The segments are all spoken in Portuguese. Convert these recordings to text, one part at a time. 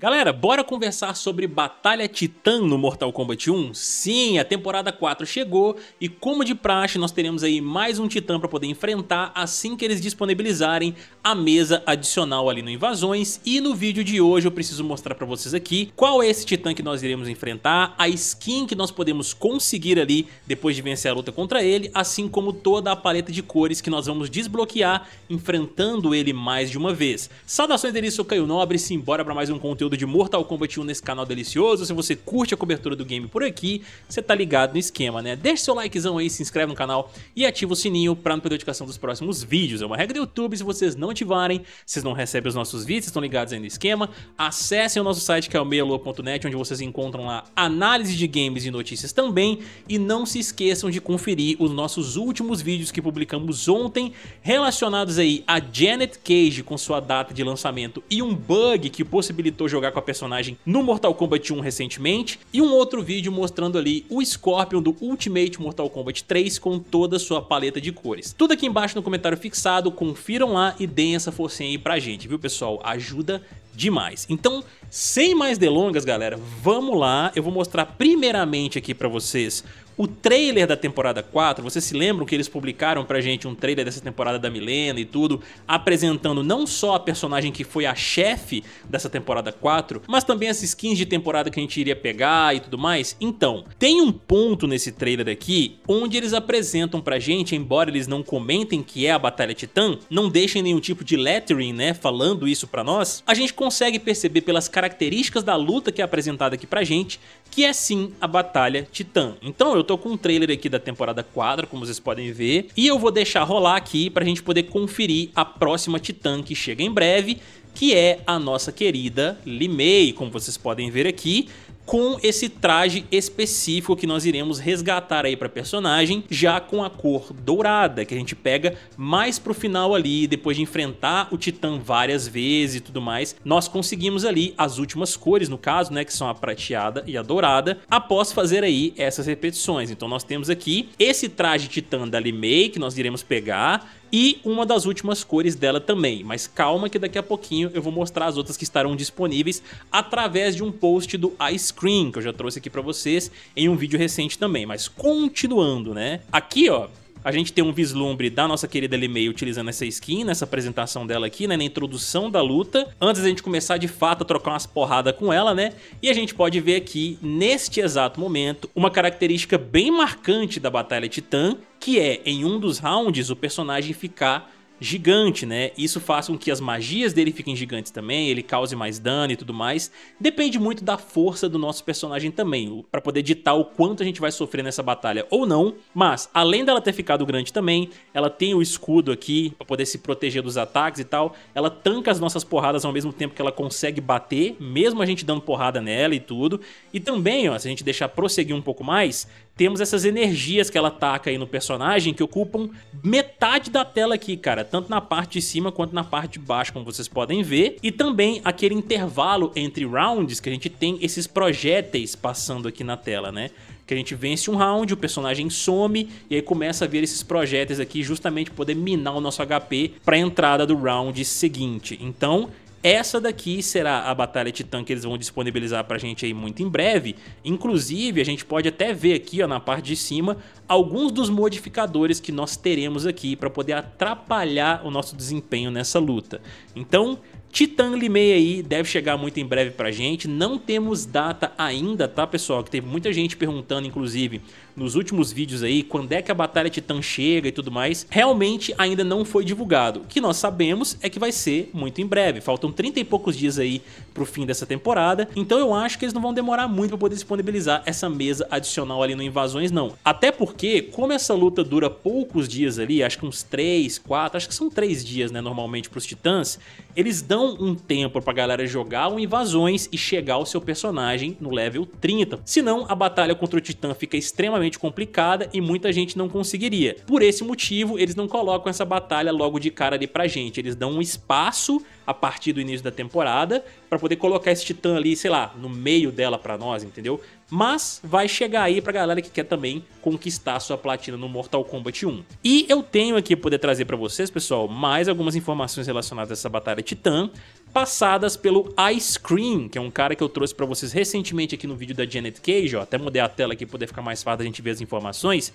Galera, bora conversar sobre Batalha Titã no Mortal Kombat 1? Sim, a temporada 4 chegou e como de praxe nós teremos aí mais um Titã para poder enfrentar assim que eles disponibilizarem a mesa adicional ali no Invasões e no vídeo de hoje eu preciso mostrar para vocês aqui qual é esse Titã que nós iremos enfrentar, a skin que nós podemos conseguir ali depois de vencer a luta contra ele, assim como toda a paleta de cores que nós vamos desbloquear enfrentando ele mais de uma vez. Saudações delícia, eu sou Caio Nobre, simbora para mais um conteúdo conteúdo de Mortal Kombat 1 nesse canal delicioso. Se você curte a cobertura do game por aqui, você tá ligado no esquema, né? Deixa seu likezão aí, se inscreve no canal e ativa o sininho pra não perder a notificação dos próximos vídeos. É uma regra do YouTube, se vocês não ativarem, vocês não recebem os nossos vídeos, estão ligados aí no esquema. Acessem o nosso site que é o meialua.net, onde vocês encontram lá análise de games e notícias também. E não se esqueçam de conferir os nossos últimos vídeos que publicamos ontem, relacionados aí a Janet Cage com sua data de lançamento e um bug que possibilitou jogar jogar com a personagem no Mortal Kombat 1 recentemente, e um outro vídeo mostrando ali o Scorpion do Ultimate Mortal Kombat 3 com toda a sua paleta de cores. Tudo aqui embaixo no comentário fixado, confiram lá e deem essa forcinha aí pra gente, viu pessoal? Ajuda demais. Então, sem mais delongas, galera, vamos lá. Eu vou mostrar primeiramente aqui pra vocês o trailer da temporada 4, vocês se lembram que eles publicaram pra gente um trailer dessa temporada da Milena e tudo, apresentando não só a personagem que foi a chefe dessa temporada 4, mas também as skins de temporada que a gente iria pegar e tudo mais. Então, tem um ponto nesse trailer aqui onde eles apresentam pra gente, embora eles não comentem que é a Batalha Titã, não deixem nenhum tipo de lettering, né, falando isso pra nós, a gente consegue perceber pelas características da luta que é apresentada aqui pra gente, que é sim a Batalha Titã. Então eu tô com um trailer aqui da temporada 4, como vocês podem ver. E eu vou deixar rolar aqui pra gente poder conferir a próxima Titã que chega em breve, que é a nossa querida Limei, como vocês podem ver aqui com esse traje específico que nós iremos resgatar aí para personagem, já com a cor dourada, que a gente pega mais pro final ali, depois de enfrentar o Titã várias vezes e tudo mais, nós conseguimos ali as últimas cores, no caso, né, que são a prateada e a dourada, após fazer aí essas repetições. Então nós temos aqui esse traje Titã da Limei, que nós iremos pegar, e uma das últimas cores dela também. Mas calma que daqui a pouquinho eu vou mostrar as outras que estarão disponíveis através de um post do Ice Cream que eu já trouxe aqui para vocês em um vídeo recente também. Mas continuando, né? Aqui, ó, a gente tem um vislumbre da nossa querida Lemei utilizando essa skin, nessa apresentação dela aqui, né, na introdução da luta, antes da gente começar de fato a trocar umas porradas com ela, né? E a gente pode ver aqui, neste exato momento, uma característica bem marcante da Batalha Titã, que é, em um dos rounds, o personagem ficar gigante, né? Isso faz com que as magias dele fiquem gigantes também, ele cause mais dano e tudo mais. Depende muito da força do nosso personagem também, para poder ditar o quanto a gente vai sofrer nessa batalha ou não. Mas, além dela ter ficado grande também, ela tem o escudo aqui para poder se proteger dos ataques e tal. Ela tanca as nossas porradas ao mesmo tempo que ela consegue bater, mesmo a gente dando porrada nela e tudo. E também, ó, se a gente deixar prosseguir um pouco mais, temos essas energias que ela taca aí no personagem que ocupam metade da tela aqui, cara, tanto na parte de cima quanto na parte de baixo, como vocês podem ver, e também aquele intervalo entre rounds que a gente tem esses projéteis passando aqui na tela, né? que a gente vence um round, o personagem some e aí começa a ver esses projéteis aqui justamente poder minar o nosso HP para a entrada do round seguinte. Então, essa daqui será a batalha titã que eles vão disponibilizar pra gente aí muito em breve. Inclusive, a gente pode até ver aqui ó, na parte de cima alguns dos modificadores que nós teremos aqui para poder atrapalhar o nosso desempenho nessa luta. Então, Titan Limei aí deve chegar muito em breve pra gente, não temos data ainda, tá pessoal? Que teve muita gente perguntando, inclusive, nos últimos vídeos aí, quando é que a Batalha Titã chega e tudo mais. Realmente ainda não foi divulgado. O que nós sabemos é que vai ser muito em breve, faltam 30 e poucos dias aí pro fim dessa temporada, então eu acho que eles não vão demorar muito pra poder disponibilizar essa mesa adicional ali no Invasões não. Até porque, como essa luta dura poucos dias ali, acho que uns 3, 4, acho que são 3 dias né, normalmente pros Titãs, eles dão um tempo pra galera jogar o Invasões e chegar o seu personagem no level 30. Senão, a batalha contra o Titã fica extremamente complicada e muita gente não conseguiria. Por esse motivo, eles não colocam essa batalha logo de cara ali pra gente. Eles dão um espaço a partir do início da temporada para poder colocar esse titã ali, sei lá, no meio dela para nós, entendeu? Mas vai chegar aí pra galera que quer também conquistar sua platina no Mortal Kombat 1. E eu tenho aqui poder trazer para vocês, pessoal, mais algumas informações relacionadas a essa batalha titã, passadas pelo Ice Cream, que é um cara que eu trouxe para vocês recentemente aqui no vídeo da Janet Cage, ó, até mudei a tela aqui para poder ficar mais fácil a gente ver as informações.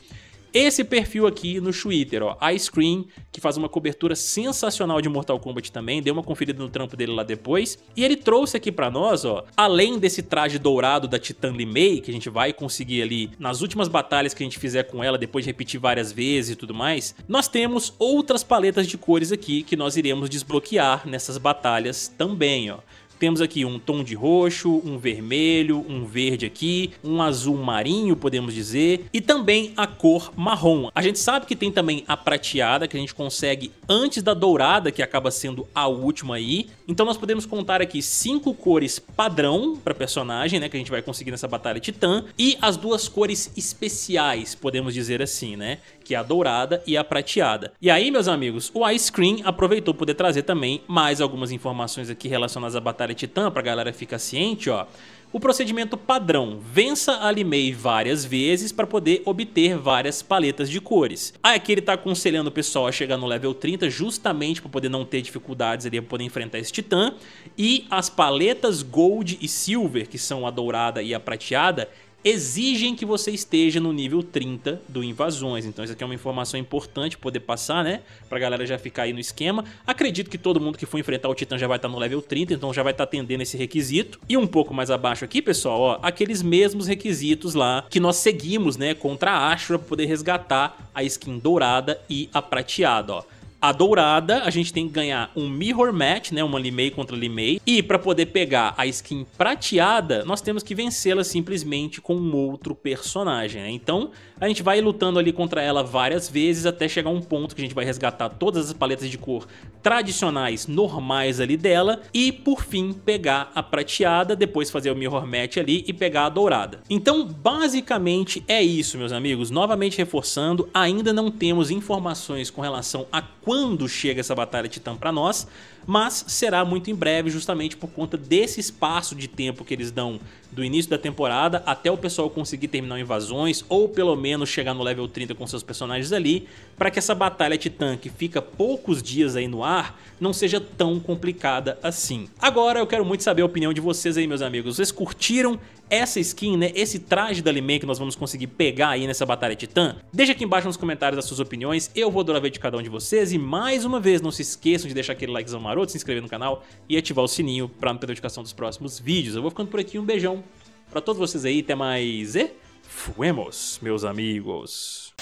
Esse perfil aqui no Twitter, ó, iScreen, que faz uma cobertura sensacional de Mortal Kombat também, deu uma conferida no trampo dele lá depois, e ele trouxe aqui para nós, ó, além desse traje dourado da Titan Limei, que a gente vai conseguir ali nas últimas batalhas que a gente fizer com ela, depois de repetir várias vezes e tudo mais, nós temos outras paletas de cores aqui que nós iremos desbloquear nessas batalhas também, ó. Temos aqui um tom de roxo, um vermelho, um verde aqui, um azul marinho, podemos dizer, e também a cor marrom. A gente sabe que tem também a prateada, que a gente consegue antes da dourada, que acaba sendo a última aí. Então nós podemos contar aqui cinco cores padrão para personagem, né, que a gente vai conseguir nessa batalha titã, e as duas cores especiais, podemos dizer assim, né? que é a dourada e a prateada. E aí, meus amigos, o Ice Cream aproveitou poder trazer também mais algumas informações aqui relacionadas à Batalha Titã, pra galera ficar ciente, ó o procedimento padrão, vença a Limei várias vezes para poder obter várias paletas de cores. Aí, aqui ele está aconselhando o pessoal a chegar no level 30 justamente para poder não ter dificuldades ali, poder enfrentar esse titã. E as paletas Gold e Silver, que são a dourada e a prateada, exigem que você esteja no nível 30 do Invasões. Então isso aqui é uma informação importante poder passar, né? Pra galera já ficar aí no esquema. Acredito que todo mundo que for enfrentar o Titã já vai estar tá no level 30, então já vai estar tá atendendo esse requisito. E um pouco mais abaixo aqui, pessoal, ó, aqueles mesmos requisitos lá que nós seguimos, né, contra a Ashura pra poder resgatar a skin dourada e a prateada, ó a dourada, a gente tem que ganhar um Mirror Match, né? Uma Limei contra Limei. E para poder pegar a skin prateada, nós temos que vencê-la simplesmente com um outro personagem, né? Então, a gente vai lutando ali contra ela várias vezes até chegar um ponto que a gente vai resgatar todas as paletas de cor tradicionais, normais ali dela. E, por fim, pegar a prateada, depois fazer o Mirror Match ali e pegar a dourada. Então, basicamente é isso, meus amigos. Novamente reforçando, ainda não temos informações com relação a quanto quando chega essa batalha titã para nós, mas será muito em breve, justamente por conta desse espaço de tempo que eles dão do início da temporada até o pessoal conseguir terminar invasões ou pelo menos chegar no level 30 com seus personagens ali, para que essa batalha titã que fica poucos dias aí no ar não seja tão complicada assim. Agora eu quero muito saber a opinião de vocês aí, meus amigos. Vocês curtiram essa skin, né? Esse traje da alimento que nós vamos conseguir pegar aí nessa batalha titã? Deixa aqui embaixo nos comentários as suas opiniões, eu vou adorar ver de cada um de vocês e mais uma vez não se esqueçam de deixar aquele likezão maroto parou de se inscrever no canal e ativar o sininho para não perder a notificação dos próximos vídeos. Eu vou ficando por aqui, um beijão para todos vocês aí, até mais e fuemos, meus amigos.